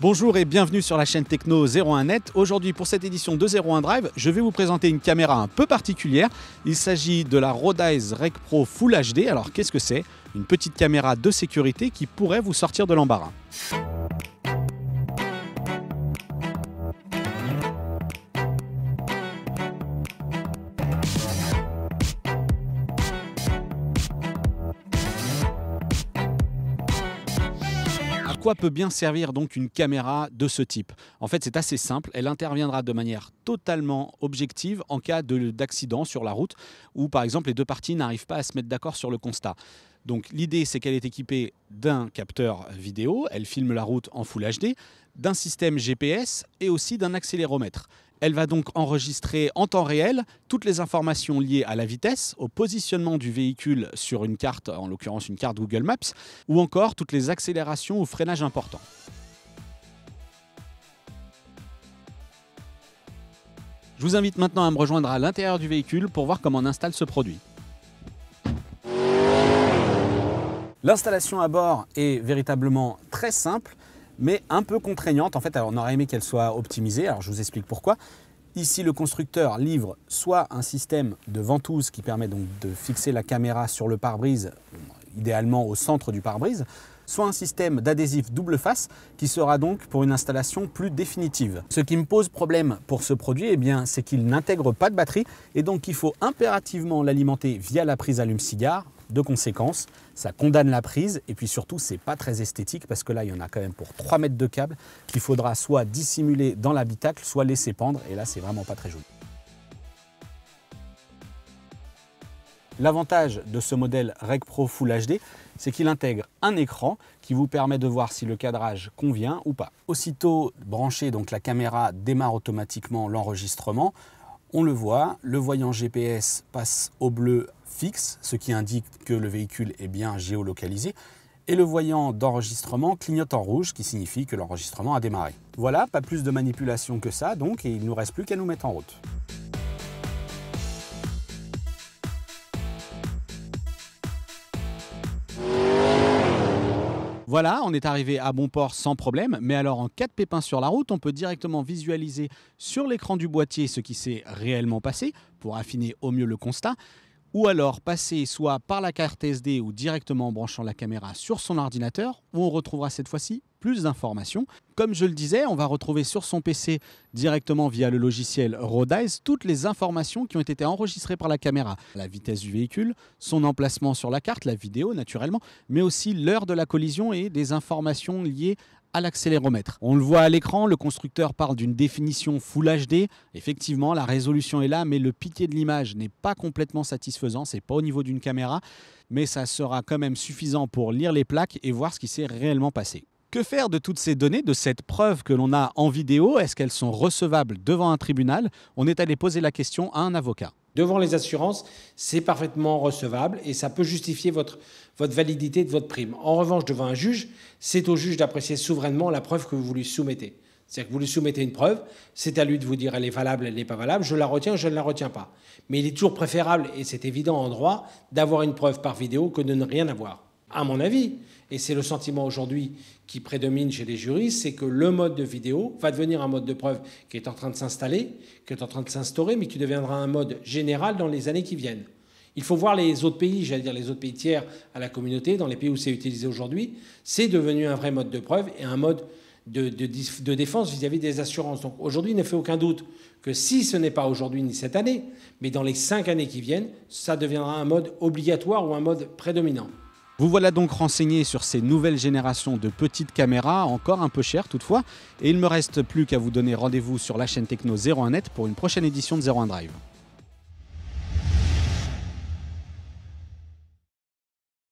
Bonjour et bienvenue sur la chaîne Techno 01net. Aujourd'hui pour cette édition de 01 Drive, je vais vous présenter une caméra un peu particulière. Il s'agit de la Rodeyes Rec Pro Full HD. Alors qu'est-ce que c'est Une petite caméra de sécurité qui pourrait vous sortir de l'embarras. peut bien servir donc une caméra de ce type En fait, c'est assez simple. Elle interviendra de manière totalement objective en cas d'accident sur la route où, par exemple, les deux parties n'arrivent pas à se mettre d'accord sur le constat. Donc l'idée, c'est qu'elle est équipée d'un capteur vidéo, elle filme la route en Full HD, d'un système GPS et aussi d'un accéléromètre. Elle va donc enregistrer en temps réel toutes les informations liées à la vitesse, au positionnement du véhicule sur une carte, en l'occurrence une carte Google Maps, ou encore toutes les accélérations ou freinages importants. Je vous invite maintenant à me rejoindre à l'intérieur du véhicule pour voir comment on installe ce produit. L'installation à bord est véritablement très simple mais un peu contraignante. En fait, alors, on aurait aimé qu'elle soit optimisée. Alors, je vous explique pourquoi. Ici, le constructeur livre soit un système de ventouse qui permet donc de fixer la caméra sur le pare-brise, idéalement au centre du pare-brise, soit un système d'adhésif double face qui sera donc pour une installation plus définitive. Ce qui me pose problème pour ce produit, et eh bien, c'est qu'il n'intègre pas de batterie et donc il faut impérativement l'alimenter via la prise allume-cigare de conséquence. Ça condamne la prise et puis surtout, c'est pas très esthétique parce que là, il y en a quand même pour 3 mètres de câble qu'il faudra soit dissimuler dans l'habitacle, soit laisser pendre et là, c'est vraiment pas très joli. L'avantage de ce modèle REC Pro Full HD, c'est qu'il intègre un écran qui vous permet de voir si le cadrage convient ou pas. Aussitôt branché, donc la caméra démarre automatiquement l'enregistrement. On le voit, le voyant GPS passe au bleu fixe, ce qui indique que le véhicule est bien géolocalisé, et le voyant d'enregistrement clignote en rouge, qui signifie que l'enregistrement a démarré. Voilà, pas plus de manipulation que ça donc, et il nous reste plus qu'à nous mettre en route. Voilà, on est arrivé à bon port sans problème, mais alors en cas de pépin sur la route, on peut directement visualiser sur l'écran du boîtier ce qui s'est réellement passé pour affiner au mieux le constat ou alors passer soit par la carte SD ou directement en branchant la caméra sur son ordinateur, où on retrouvera cette fois-ci plus d'informations. Comme je le disais, on va retrouver sur son PC directement via le logiciel Rodize toutes les informations qui ont été enregistrées par la caméra. La vitesse du véhicule, son emplacement sur la carte, la vidéo naturellement, mais aussi l'heure de la collision et des informations liées à l'accéléromètre. On le voit à l'écran, le constructeur parle d'une définition Full HD. Effectivement, la résolution est là, mais le piqué de l'image n'est pas complètement satisfaisant, c'est pas au niveau d'une caméra, mais ça sera quand même suffisant pour lire les plaques et voir ce qui s'est réellement passé. Que faire de toutes ces données, de cette preuve que l'on a en vidéo Est-ce qu'elles sont recevables devant un tribunal On est allé poser la question à un avocat devant les assurances, c'est parfaitement recevable et ça peut justifier votre, votre validité de votre prime. En revanche, devant un juge, c'est au juge d'apprécier souverainement la preuve que vous lui soumettez. C'est-à-dire que vous lui soumettez une preuve, c'est à lui de vous dire elle est valable, elle n'est pas valable, je la retiens, je ne la retiens pas. Mais il est toujours préférable, et c'est évident en droit, d'avoir une preuve par vidéo que de ne rien avoir à mon avis, et c'est le sentiment aujourd'hui qui prédomine chez les juristes, c'est que le mode de vidéo va devenir un mode de preuve qui est en train de s'installer, qui est en train de s'instaurer, mais qui deviendra un mode général dans les années qui viennent. Il faut voir les autres pays, j'allais dire les autres pays tiers à la communauté, dans les pays où c'est utilisé aujourd'hui, c'est devenu un vrai mode de preuve et un mode de, défense vis-à-vis -vis des assurances. Donc aujourd'hui, il ne fait aucun doute que si ce n'est pas aujourd'hui ni cette année, mais dans les cinq années qui viennent, ça deviendra un mode obligatoire ou un mode prédominant. Vous voilà donc renseigné sur ces nouvelles générations de petites caméras, encore un peu chères toutefois, et il ne me reste plus qu'à vous donner rendez-vous sur la chaîne Techno 01net pour une prochaine édition de 01 Drive.